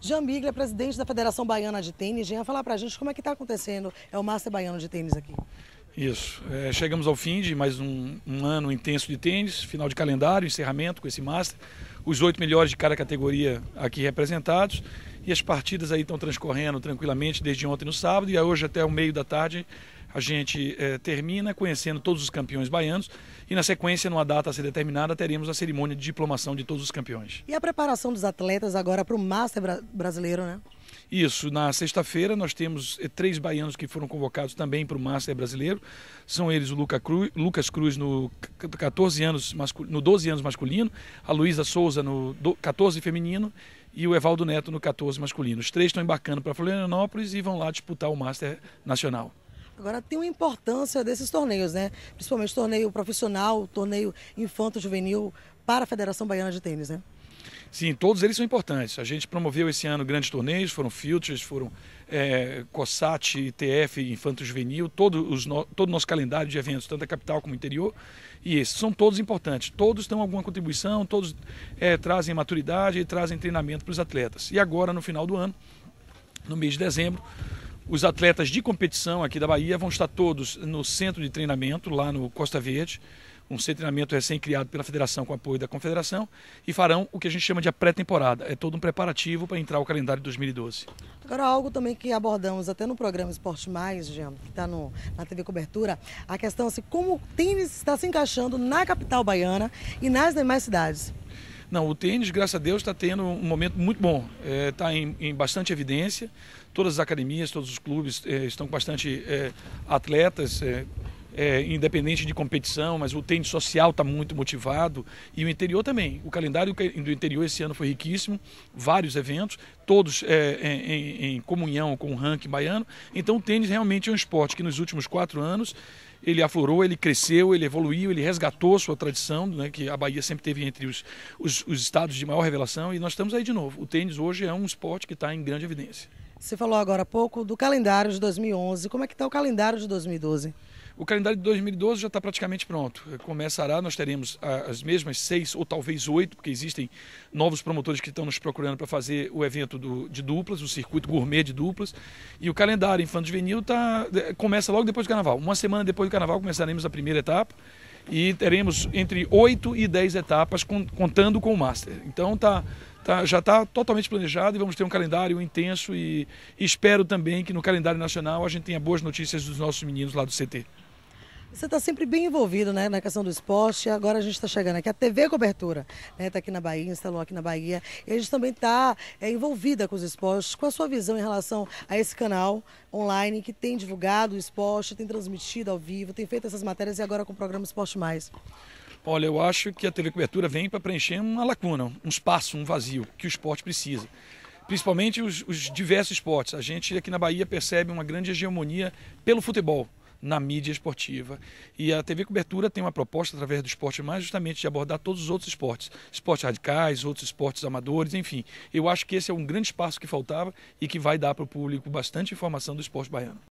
Jean Biglia, presidente da Federação Baiana de Tênis. Jean, falar para a gente como é que está acontecendo é o Master Baiano de Tênis aqui. Isso. É, chegamos ao fim de mais um, um, ano intenso de tênis, final de calendário, encerramento com esse Master. Os oito melhores de cada categoria aqui representados. E as partidas aí estão transcorrendo tranquilamente desde ontem no sábado e hoje até o meio da tarde a gente eh, termina conhecendo todos os campeões baianos e, na sequência, numa data a ser determinada, teremos a cerimônia de diplomação de todos os campeões. E a preparação dos atletas agora para o Master bra brasileiro, né? Isso, na sexta-feira nós temos eh, três baianos que foram convocados também para o Master brasileiro. São eles o Luca Cruz, Lucas Cruz no 14 anos no 12 anos masculino, a Luísa Souza no 14 feminino e o Evaldo Neto no 14 masculino. Os três estão embarcando para Florianópolis e vão lá disputar o Master nacional. Agora tem uma importância desses torneios, né? Principalmente torneio profissional, torneio infanto-juvenil para a Federação Baiana de Tênis, né? Sim, todos eles são importantes. A gente promoveu esse ano grandes torneios, foram Futures, foram é, COSAT, ITF, Infanto Juvenil, todo, os no, todo o nosso calendário de eventos, tanto da capital como interior. E esses são todos importantes. Todos têm alguma contribuição, todos é, trazem maturidade e trazem treinamento para os atletas. E agora, no final do ano, no mês de dezembro, os atletas de competição aqui da Bahia vão estar todos no centro de treinamento, lá no Costa Verde, um centro de treinamento recém-criado pela Federação com apoio da Confederação, e farão o que a gente chama de a pré-temporada. É todo um preparativo para entrar o calendário de 2012. Agora, algo também que abordamos até no programa Esporte Mais, Jean, que está na TV Cobertura, a questão assim, como o tênis está se encaixando na capital baiana e nas demais cidades. Não, o tênis, graças a Deus, está tendo um momento muito bom. Está é, tá em, em, bastante evidência. Todas as academias, todos os clubes é, estão com bastante é, atletas. É, é independente de competição, mas o tênis social está muito motivado e o interior também. O calendário do interior esse ano foi riquíssimo, vários eventos, todos é, em, em, comunhão com o ranking baiano. Então o tênis realmente é um esporte que nos últimos quatro anos ele aflorou, ele cresceu, ele evoluiu, ele resgatou sua tradição, né, que a Bahia sempre teve entre os, os, os estados de maior revelação, e nós estamos aí de novo. O tênis hoje é um esporte que está em grande evidência. Você falou agora há pouco do calendário de 2011. Como é que está o calendário de 2012? O calendário de 2012 já está praticamente pronto. Começará, nós teremos ah, as mesmas seis ou talvez oito, porque existem novos promotores que estão nos procurando para fazer o evento do, de duplas, o circuito gourmet de duplas. E o calendário infanto juvenil tá, eh, começa logo depois do carnaval. Uma semana depois do carnaval começaremos a primeira etapa e teremos entre oito e dez etapas contando com o Master. Então tá tá, já está totalmente planejado e vamos ter um calendário intenso e, e espero também que no calendário nacional a gente tenha boas notícias dos nossos meninos lá do CT. Você está sempre bem envolvido né, na questão do esporte. Agora a gente está chegando aqui. A TV Cobertura está né, tá aqui na Bahia, instalou aqui na Bahia. E a gente também está é, envolvida com os esportes. Qual a sua visão em relação a esse canal online que tem divulgado o esporte, tem transmitido ao vivo, tem feito essas matérias e agora com o programa Esporte Mais? Olha, eu acho que a TV Cobertura vem para preencher uma lacuna, um espaço, um vazio que o esporte precisa. Principalmente os, os diversos esportes. A gente aqui na Bahia percebe uma grande hegemonia pelo futebol na mídia esportiva. E a TV Cobertura tem uma proposta através do esporte mais justamente de abordar todos os outros esportes, esportes radicais, outros esportes amadores, enfim. Eu acho que esse é um grande espaço que faltava e que vai dar para o público bastante informação do esporte baiano.